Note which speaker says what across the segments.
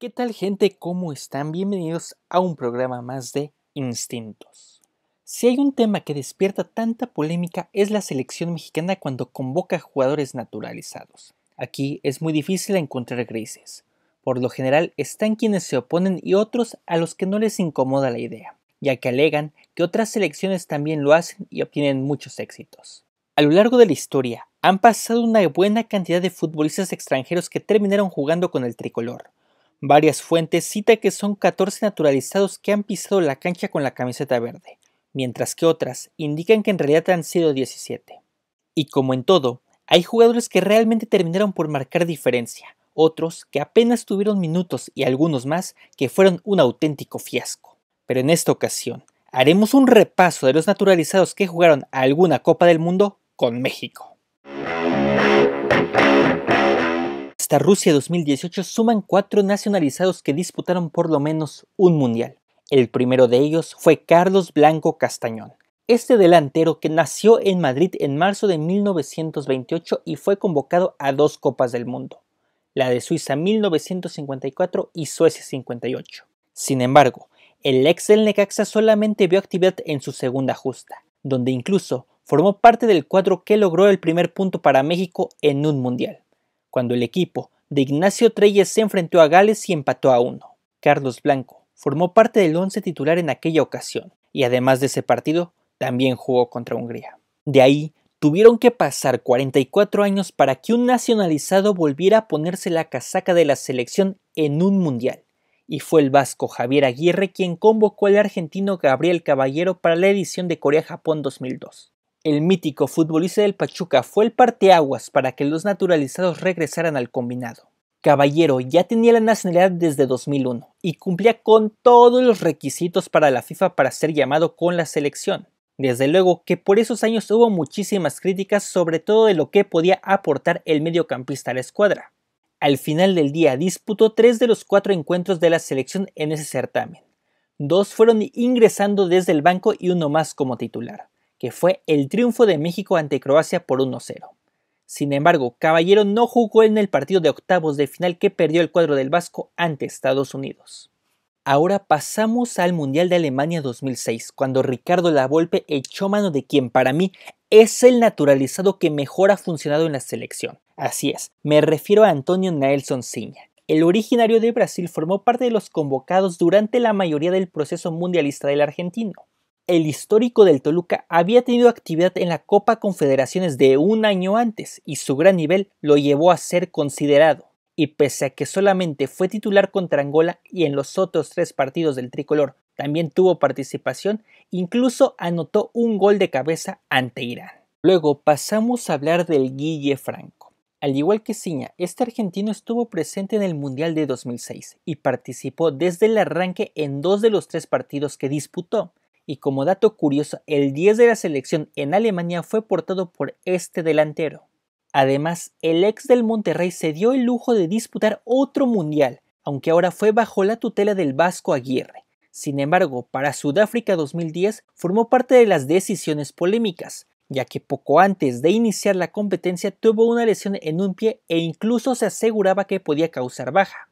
Speaker 1: ¿Qué tal gente? ¿Cómo están? Bienvenidos a un programa más de Instintos. Si hay un tema que despierta tanta polémica es la selección mexicana cuando convoca jugadores naturalizados. Aquí es muy difícil encontrar grises. Por lo general están quienes se oponen y otros a los que no les incomoda la idea, ya que alegan que otras selecciones también lo hacen y obtienen muchos éxitos. A lo largo de la historia han pasado una buena cantidad de futbolistas extranjeros que terminaron jugando con el tricolor Varias fuentes cita que son 14 naturalizados que han pisado la cancha con la camiseta verde, mientras que otras indican que en realidad han sido 17. Y como en todo, hay jugadores que realmente terminaron por marcar diferencia, otros que apenas tuvieron minutos y algunos más que fueron un auténtico fiasco. Pero en esta ocasión, haremos un repaso de los naturalizados que jugaron alguna Copa del Mundo con México hasta Rusia 2018 suman cuatro nacionalizados que disputaron por lo menos un mundial. El primero de ellos fue Carlos Blanco Castañón. Este delantero que nació en Madrid en marzo de 1928 y fue convocado a dos Copas del Mundo, la de Suiza 1954 y Suecia 58. Sin embargo, el ex del Necaxa solamente vio actividad en su segunda justa, donde incluso formó parte del cuadro que logró el primer punto para México en un mundial cuando el equipo de Ignacio Treyes se enfrentó a Gales y empató a uno. Carlos Blanco formó parte del once titular en aquella ocasión y además de ese partido, también jugó contra Hungría. De ahí, tuvieron que pasar 44 años para que un nacionalizado volviera a ponerse la casaca de la selección en un mundial. Y fue el vasco Javier Aguirre quien convocó al argentino Gabriel Caballero para la edición de Corea-Japón 2002. El mítico futbolista del Pachuca fue el parteaguas para que los naturalizados regresaran al combinado. Caballero ya tenía la nacionalidad desde 2001 y cumplía con todos los requisitos para la FIFA para ser llamado con la selección. Desde luego que por esos años hubo muchísimas críticas sobre todo de lo que podía aportar el mediocampista a la escuadra. Al final del día disputó tres de los cuatro encuentros de la selección en ese certamen. Dos fueron ingresando desde el banco y uno más como titular que fue el triunfo de México ante Croacia por 1-0. Sin embargo, Caballero no jugó en el partido de octavos de final que perdió el cuadro del Vasco ante Estados Unidos. Ahora pasamos al Mundial de Alemania 2006, cuando Ricardo Lavolpe echó mano de quien para mí es el naturalizado que mejor ha funcionado en la selección. Así es, me refiero a Antonio Nelson Ciña. El originario de Brasil formó parte de los convocados durante la mayoría del proceso mundialista del argentino el histórico del Toluca había tenido actividad en la Copa Confederaciones de un año antes y su gran nivel lo llevó a ser considerado. Y pese a que solamente fue titular contra Angola y en los otros tres partidos del tricolor también tuvo participación, incluso anotó un gol de cabeza ante Irán. Luego pasamos a hablar del Guille Franco. Al igual que Ciña, este argentino estuvo presente en el Mundial de 2006 y participó desde el arranque en dos de los tres partidos que disputó, y como dato curioso, el 10 de la selección en Alemania fue portado por este delantero. Además, el ex del Monterrey se dio el lujo de disputar otro mundial, aunque ahora fue bajo la tutela del Vasco Aguirre. Sin embargo, para Sudáfrica 2010 formó parte de las decisiones polémicas, ya que poco antes de iniciar la competencia tuvo una lesión en un pie e incluso se aseguraba que podía causar baja.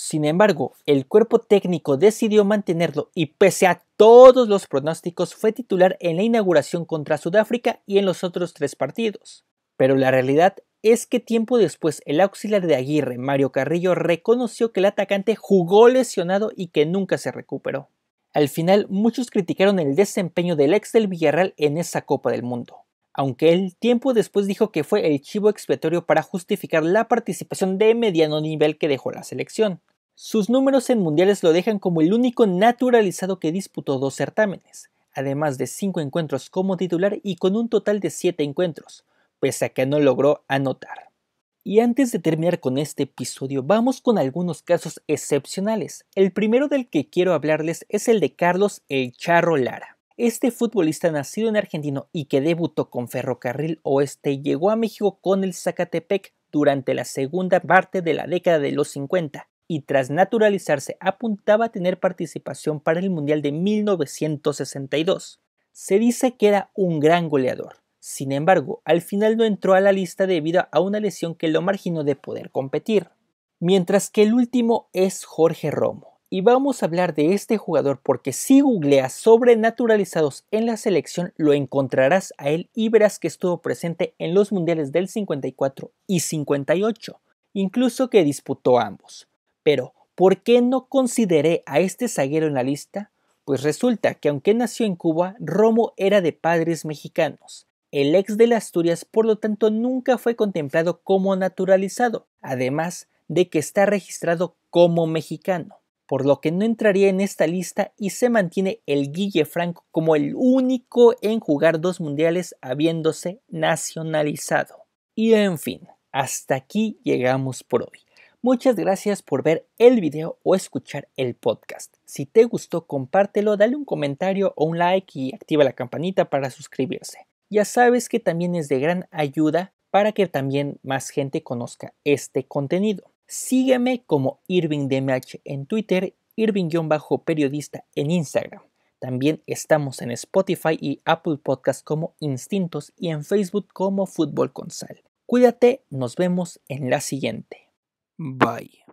Speaker 1: Sin embargo, el cuerpo técnico decidió mantenerlo y pese a todos los pronósticos fue titular en la inauguración contra Sudáfrica y en los otros tres partidos. Pero la realidad es que tiempo después el auxiliar de Aguirre, Mario Carrillo, reconoció que el atacante jugó lesionado y que nunca se recuperó. Al final, muchos criticaron el desempeño del ex del Villarreal en esa Copa del Mundo, aunque él tiempo después dijo que fue el chivo expiatorio para justificar la participación de mediano nivel que dejó la selección. Sus números en mundiales lo dejan como el único naturalizado que disputó dos certámenes, además de cinco encuentros como titular y con un total de siete encuentros, pese a que no logró anotar. Y antes de terminar con este episodio, vamos con algunos casos excepcionales. El primero del que quiero hablarles es el de Carlos El Charro Lara. Este futbolista nacido en argentino y que debutó con Ferrocarril Oeste llegó a México con el Zacatepec durante la segunda parte de la década de los 50 y tras naturalizarse apuntaba a tener participación para el Mundial de 1962. Se dice que era un gran goleador. Sin embargo, al final no entró a la lista debido a una lesión que lo marginó de poder competir. Mientras que el último es Jorge Romo. Y vamos a hablar de este jugador porque si googleas sobre naturalizados en la selección lo encontrarás a él y verás que estuvo presente en los mundiales del 54 y 58, incluso que disputó ambos. Pero, ¿por qué no consideré a este zaguero en la lista? Pues resulta que aunque nació en Cuba, Romo era de padres mexicanos. El ex de las Asturias, por lo tanto, nunca fue contemplado como naturalizado, además de que está registrado como mexicano, por lo que no entraría en esta lista y se mantiene el Guille Franco como el único en jugar dos mundiales habiéndose nacionalizado. Y en fin, hasta aquí llegamos por hoy. Muchas gracias por ver el video o escuchar el podcast. Si te gustó, compártelo, dale un comentario o un like y activa la campanita para suscribirse. Ya sabes que también es de gran ayuda para que también más gente conozca este contenido. Sígueme como IrvingDMH en Twitter, Irving-periodista en Instagram. También estamos en Spotify y Apple Podcast como Instintos y en Facebook como Fútbol con Cuídate, nos vemos en la siguiente. Bye.